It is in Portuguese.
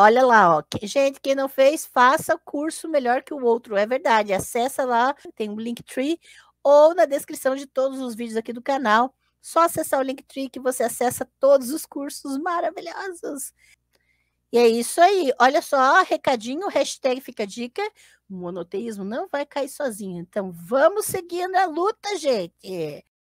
Olha lá, ó. Gente, quem não fez, faça o curso melhor que o outro. É verdade. Acessa lá, tem um Linktree ou na descrição de todos os vídeos aqui do canal. Só acessar o Linktree que você acessa todos os cursos maravilhosos. E é isso aí. Olha só, recadinho, hashtag fica dica. O monoteísmo não vai cair sozinho. Então vamos seguindo a luta, gente.